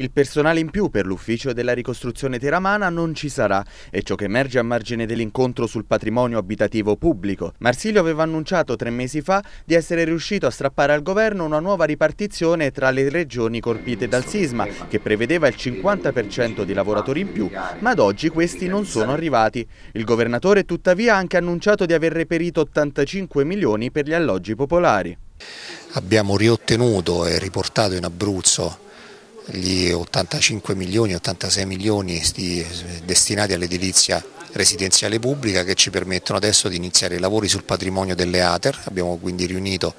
Il personale in più per l'ufficio della ricostruzione teramana non ci sarà, è ciò che emerge a margine dell'incontro sul patrimonio abitativo pubblico. Marsilio aveva annunciato tre mesi fa di essere riuscito a strappare al governo una nuova ripartizione tra le regioni colpite dal sisma, che prevedeva il 50% di lavoratori in più, ma ad oggi questi non sono arrivati. Il governatore tuttavia ha anche annunciato di aver reperito 85 milioni per gli alloggi popolari. Abbiamo riottenuto e riportato in Abruzzo gli 85 milioni, 86 milioni destinati all'edilizia residenziale pubblica che ci permettono adesso di iniziare i lavori sul patrimonio delle ATER, abbiamo quindi riunito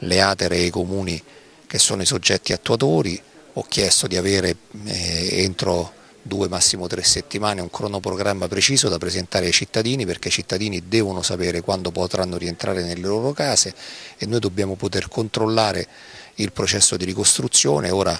le ATER e i comuni che sono i soggetti attuatori, ho chiesto di avere eh, entro due massimo tre settimane un cronoprogramma preciso da presentare ai cittadini perché i cittadini devono sapere quando potranno rientrare nelle loro case e noi dobbiamo poter controllare il processo di ricostruzione, ora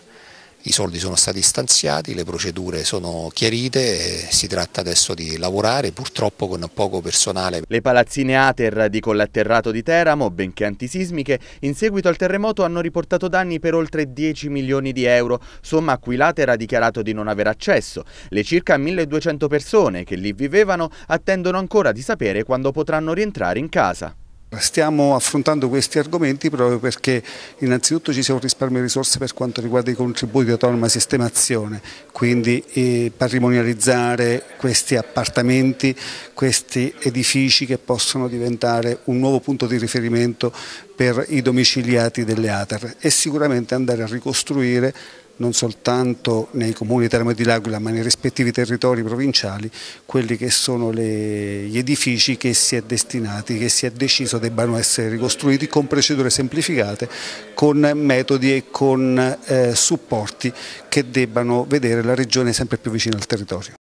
i soldi sono stati stanziati, le procedure sono chiarite, e si tratta adesso di lavorare purtroppo con poco personale. Le palazzine Ater di Collatterrato di Teramo, benché antisismiche, in seguito al terremoto hanno riportato danni per oltre 10 milioni di euro, somma a cui l'Ater ha dichiarato di non aver accesso. Le circa 1200 persone che lì vivevano attendono ancora di sapere quando potranno rientrare in casa. Stiamo affrontando questi argomenti proprio perché innanzitutto ci sia un risparmio di risorse per quanto riguarda i contributi di autonoma sistemazione, quindi eh, patrimonializzare questi appartamenti, questi edifici che possono diventare un nuovo punto di riferimento per i domiciliati delle ATER e sicuramente andare a ricostruire non soltanto nei comuni di Teramo e di L'Aquila ma nei rispettivi territori provinciali quelli che sono le, gli edifici che si è destinati, che si è deciso debbano essere ricostruiti con procedure semplificate, con metodi e con eh, supporti che debbano vedere la regione sempre più vicina al territorio.